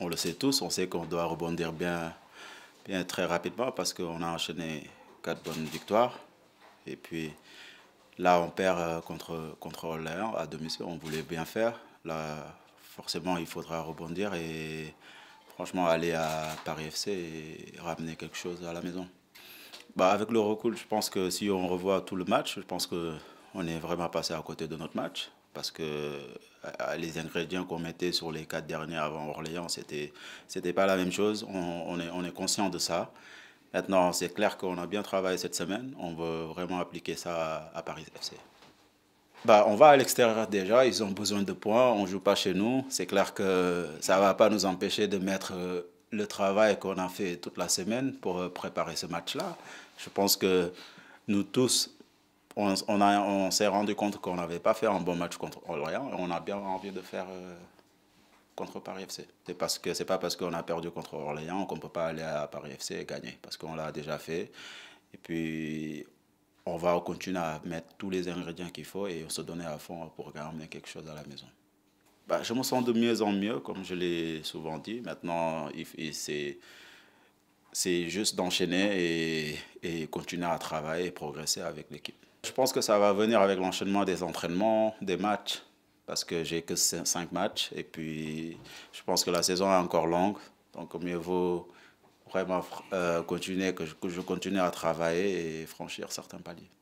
on le sait tous, on sait qu'on doit rebondir bien, bien très rapidement parce qu'on a enchaîné quatre bonnes victoires. Et puis là, on perd euh, contre, contre à à domicile, on voulait bien faire. Là, forcément, il faudra rebondir et franchement aller à Paris FC et ramener quelque chose à la maison. Bah, avec le recul, je pense que si on revoit tout le match, je pense qu'on est vraiment passé à côté de notre match parce que euh, euh, les ingrédients qu'on mettait sur les quatre derniers avant Orléans, c'était c'était pas la même chose. On, est, on est conscient de ça. Maintenant, c'est clair qu'on a bien travaillé cette semaine. On veut vraiment appliquer ça à, Paris FC. Bah, on va à l'extérieur déjà, ils ont besoin de points, on ne joue pas chez nous. C'est clair que ça ne va pas nous empêcher de mettre euh, le travail qu'on a fait toute la semaine pour préparer ce match-là. Je pense que nous tous, on, s'est rendu compte qu'on n'avait pas fait un bon match contre Orléans et on a bien envie de faire euh, contre Paris FC. C'est parce que c'est pas parce qu'on a perdu contre Orléans qu'on ne peut pas aller à Paris FC et gagner parce qu'on l'a déjà fait. Et puis on va continuer à mettre tous les ingrédients qu'il faut et se donner à fond pour gagner quelque chose à la maison. Bah, je me sens de mieux en mieux, comme je l'ai souvent dit. Maintenant, c'est c'est juste d'enchaîner et, continuer à travailler et progresser avec l'équipe. Je pense que ça va venir avec l'enchaînement des entraînements, des matchs, parce que j'ai que cinq matchs. Et puis, je pense que la saison est encore longue. Donc, mieux vaut vraiment euh, continuer, que je continue à travailler et franchir certains paliers.